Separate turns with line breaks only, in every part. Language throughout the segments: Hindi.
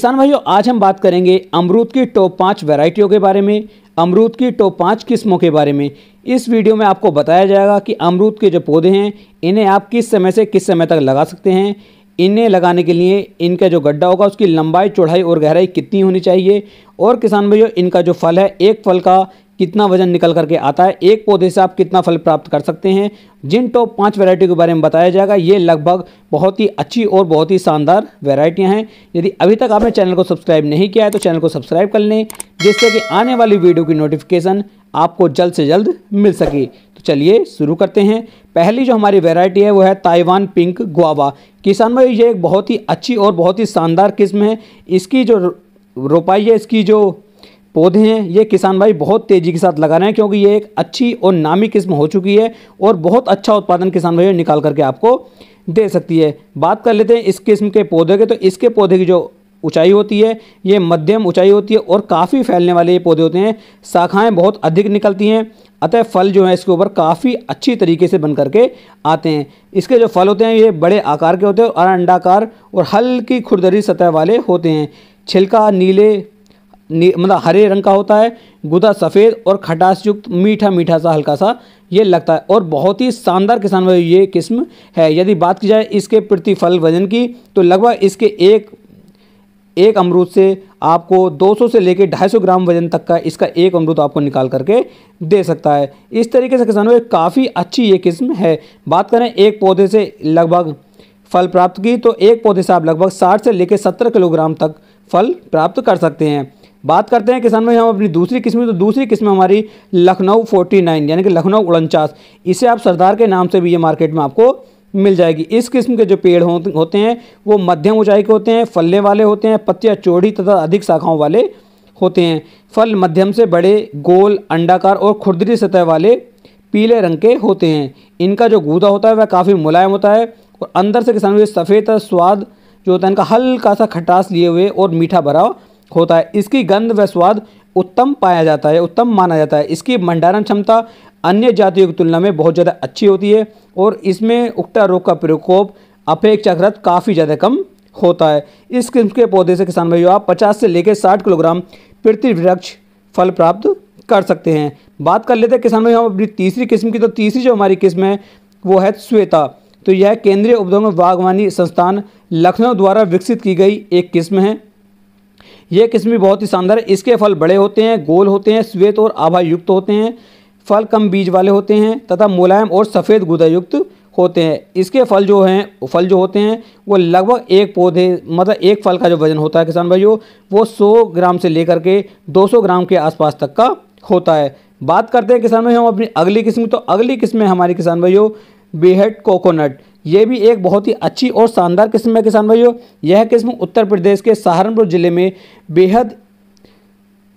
किसान भाइयों आज हम बात करेंगे अमरूद की टॉप पाँच वैरायटियों के बारे में अमरूद की टॉप पाँच किस्मों के बारे में इस वीडियो में आपको बताया जाएगा कि अमरूद के जो पौधे हैं इन्हें आप किस समय से किस समय तक लगा सकते हैं इन्हें लगाने के लिए इनका जो गड्ढा होगा उसकी लंबाई चौड़ाई और गहराई कितनी होनी चाहिए और किसान भाइयों इनका जो फल है एक फल का कितना वजन निकल करके आता है एक पौधे से आप कितना फल प्राप्त कर सकते हैं जिन टॉप पाँच वैरायटी के बारे में बताया जाएगा ये लगभग बहुत ही अच्छी और बहुत ही शानदार वेरायटियाँ हैं यदि अभी तक आपने चैनल को सब्सक्राइब नहीं किया है तो चैनल को सब्सक्राइब कर लें जिससे कि आने वाली वीडियो की नोटिफिकेशन आपको जल्द से जल्द मिल सके तो चलिए शुरू करते हैं पहली जो हमारी वेरायटी है वो है ताइवान पिंक गुआवा किसान भाई ये एक बहुत ही अच्छी और बहुत ही शानदार किस्म है इसकी जो रोपाई है इसकी जो पौधे हैं ये किसान भाई बहुत तेज़ी के साथ लगा रहे हैं क्योंकि ये एक अच्छी और नामी किस्म हो चुकी है और बहुत अच्छा उत्पादन किसान भाई निकाल करके आपको दे सकती है बात कर लेते हैं इस किस्म के पौधे के तो इसके पौधे की जो ऊंचाई होती है ये मध्यम ऊंचाई होती है और काफ़ी फैलने वाले ये पौधे होते हैं शाखाएँ बहुत अधिक निकलती हैं अतः फल जो है इसके ऊपर काफ़ी अच्छी तरीके से बन करके आते हैं इसके जो फल होते हैं ये बड़े आकार के होते हैं और अंडाकार और हल्की खुरदरी सतह वाले होते हैं छिलका नीले मतलब हरे रंग का होता है गुदा सफ़ेद और खटास युक्त मीठा मीठा सा हल्का सा ये लगता है और बहुत ही शानदार किसान भाई ये किस्म है यदि बात की जाए इसके प्रतिफल वजन की तो लगभग इसके एक एक अमरूद से आपको 200 से लेकर 250 ग्राम वजन तक का इसका एक अमरूद आपको निकाल करके दे सकता है इस तरीके से किसानों भाई काफ़ी अच्छी ये किस्म है बात करें एक पौधे से लगभग फल प्राप्त की तो एक पौधे से आप लगभग 60 से लेकर 70 किलोग्राम तक फल प्राप्त कर सकते हैं बात करते हैं किसान भाई हम अपनी दूसरी किस्म तो दूसरी किस्म हमारी लखनऊ 49 यानी कि लखनऊ उड़नचास इसे आप सरदार के नाम से भी ये मार्केट में आपको मिल जाएगी इस किस्म के जो पेड़ होते हैं वो मध्यम ऊंचाई के होते हैं फलने वाले होते हैं पत्तियाँ चौड़ी तथा अधिक शाखाओं वाले होते हैं फल मध्यम से बड़े गोल अंडाकार और खुरदरी सतह वाले पीले रंग के होते हैं इनका जो गूदा होता है वह काफ़ी मुलायम होता है और अंदर से किसान सफ़ेद स्वाद जो होता है इनका हल्का सा खटास लिए हुए और मीठा भरा होता है इसकी गंध व स्वाद उत्तम पाया जाता है उत्तम माना जाता है इसकी भंडारण क्षमता अन्य जातियों की तुलना में बहुत ज़्यादा अच्छी होती है और इसमें उक्टा रोग का प्रकोप अपेक्षाकृत काफ़ी ज़्यादा कम होता है इस किस्म के पौधे से किसान भाइयों आप 50 से लेकर 60 किलोग्राम प्रति वृक्ष फल प्राप्त कर सकते हैं बात कर लेते हैं किसान भाइयों हम अपनी तीसरी किस्म की तो तीसरी जो हमारी किस्म है वो है श्वेता तो यह केंद्रीय उपद्रव बागवानी संस्थान लखनऊ द्वारा विकसित की गई एक किस्म है ये किस्म भी बहुत ही शानदार है इसके फल बड़े होते हैं गोल होते हैं श्वेत और आभा युक्त होते हैं फल कम बीज वाले होते हैं तथा मुलायम और सफ़ेद गुदायुक्त होते हैं इसके फल जो हैं फल जो होते हैं वो लगभग एक पौधे मतलब एक फल का जो वज़न होता है किसान भाइयों वो 100 ग्राम से लेकर के 200 ग्राम के आसपास तक का होता है बात करते हैं किसान भाइयों हम अपनी अगली किस्म तो अगली किस्म है हमारी किसान भाइयों बेहड कोकोनट ये भी एक बहुत ही अच्छी और शानदार किस्म है किसान भाइयों यह किस्म उत्तर प्रदेश के सहारनपुर ज़िले में बेहद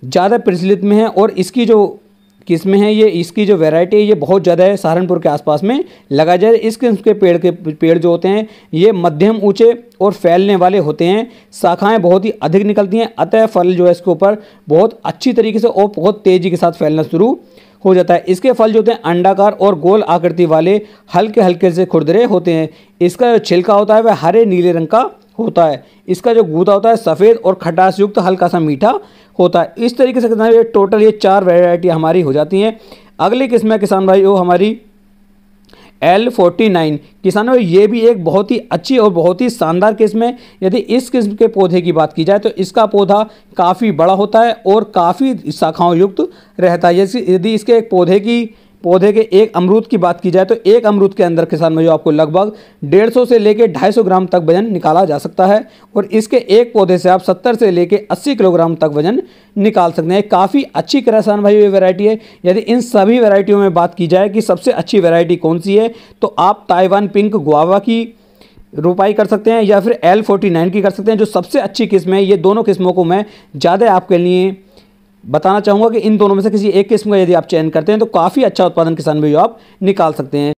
ज़्यादा प्रचलित में है और इसकी जो किस्में हैं ये इसकी जो वैरायटी है ये बहुत ज़्यादा है सहारनपुर के आसपास में लगाया जाए इस किस्म के पेड़ के पेड़ जो होते हैं ये मध्यम ऊंचे और फैलने वाले होते हैं शाखाएं बहुत ही अधिक निकलती हैं अतः फल जो है इसके ऊपर बहुत अच्छी तरीके से और बहुत तेज़ी के साथ फैलना शुरू हो जाता है इसके फल जो होते हैं अंडाकार और गोल आकृति वाले हल्के हल्के से खुरदरे होते हैं इसका जो छिलका होता है वह हरे नीले रंग का होता है इसका जो गूदा होता है सफ़ेद और खटास युक्त हल्का सा मीठा होता है इस तरीके से किसान ये टोटल ये चार वेराइटी हमारी हो जाती हैं अगली किस्म है किसान भाई वो हमारी एल फोर्टी नाइन किसानों ये भी एक बहुत ही अच्छी और बहुत ही शानदार किस्म है यदि इस किस्म के पौधे की बात की जाए तो इसका पौधा काफ़ी बड़ा होता है और काफ़ी शाखाओं युक्त रहता है यदि इसके एक पौधे की पौधे के एक अमरूद की बात की जाए तो एक अमरूद के अंदर किसान भाइयों आपको लगभग 150 से लेकर 250 ग्राम तक वजन निकाला जा सकता है और इसके एक पौधे से आप 70 से लेकर 80 किलोग्राम तक वजन निकाल सकते हैं काफ़ी अच्छी किसान भाई ये वैरायटी है यदि इन सभी वैरायटियों में बात की जाए कि सबसे अच्छी वेरायटी कौन सी है तो आप ताइवान पिंक गुआवा की रोपाई कर सकते हैं या फिर एल फोर्टी नाइन की कर सकते हैं जो सबसे अच्छी किस्म है ये दोनों किस्मों को मैं ज़्यादा आपके लिए बताना चाहूँगा कि इन दोनों में से किसी एक किस्म का यदि आप चयन करते हैं तो काफ़ी अच्छा उत्पादन किसान भाई आप निकाल सकते हैं